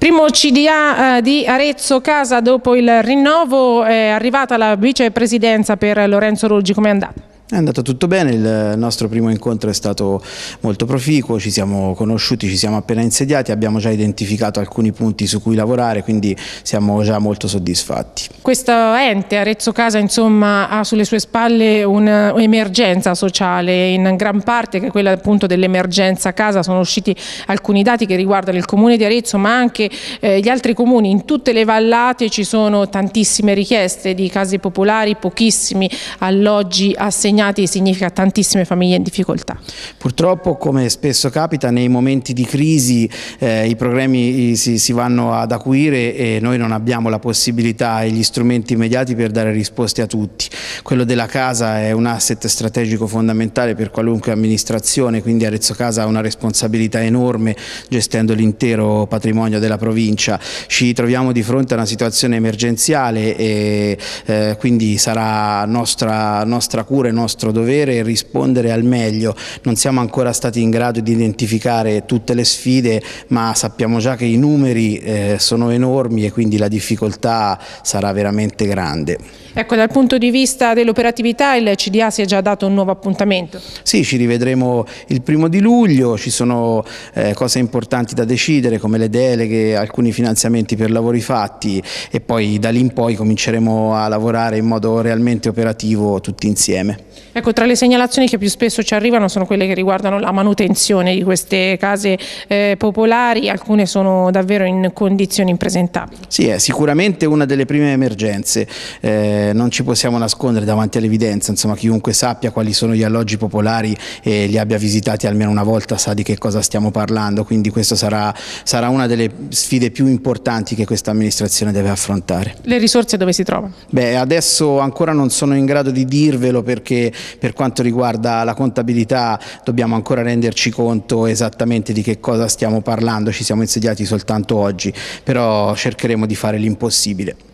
Primo CDA eh, di Arezzo Casa dopo il rinnovo è arrivata la vicepresidenza per Lorenzo Ruggi, come è andata? È andato tutto bene, il nostro primo incontro è stato molto proficuo, ci siamo conosciuti, ci siamo appena insediati, abbiamo già identificato alcuni punti su cui lavorare, quindi siamo già molto soddisfatti. Questo ente, Arezzo Casa, insomma, ha sulle sue spalle un'emergenza sociale, in gran parte che è quella appunto dell'emergenza casa, sono usciti alcuni dati che riguardano il comune di Arezzo ma anche eh, gli altri comuni, in tutte le vallate ci sono tantissime richieste di case popolari, pochissimi alloggi assegnati impegnati significa tantissime famiglie in difficoltà. Purtroppo come spesso capita nei momenti di crisi eh, i problemi si, si, vanno ad acuire e noi non abbiamo la possibilità e gli strumenti immediati per dare risposte a tutti. Quello della casa è un asset strategico fondamentale per qualunque amministrazione, quindi Arezzo Casa ha una responsabilità enorme gestendo l'intero patrimonio della provincia. Ci troviamo di fronte a una situazione emergenziale e eh, quindi sarà nostra, nostra cura e nostra nostro dovere è rispondere al meglio, non siamo ancora stati in grado di identificare tutte le sfide ma sappiamo già che i numeri eh, sono enormi e quindi la difficoltà sarà veramente grande. Ecco, dal punto di vista dell'operatività il CDA si è già dato un nuovo appuntamento? Sì, ci rivedremo il primo di luglio, ci sono eh, cose importanti da decidere come le deleghe, alcuni finanziamenti per lavori fatti e poi da lì in poi cominceremo a lavorare in modo realmente operativo tutti insieme. Ecco, tra le segnalazioni che più spesso ci arrivano sono quelle che riguardano la manutenzione di queste case eh, popolari, alcune sono davvero in condizioni impresentabili. Sì, è sicuramente una delle prime emergenze, eh, non ci possiamo nascondere davanti all'evidenza, insomma chiunque sappia quali sono gli alloggi popolari e li abbia visitati almeno una volta sa di che cosa stiamo parlando, quindi questa sarà, sarà una delle sfide più importanti che questa amministrazione deve affrontare. Le risorse dove si trovano? Beh, adesso ancora non sono in grado di dirvelo perché per quanto riguarda la contabilità dobbiamo ancora renderci conto esattamente di che cosa stiamo parlando, ci siamo insediati soltanto oggi, però cercheremo di fare l'impossibile.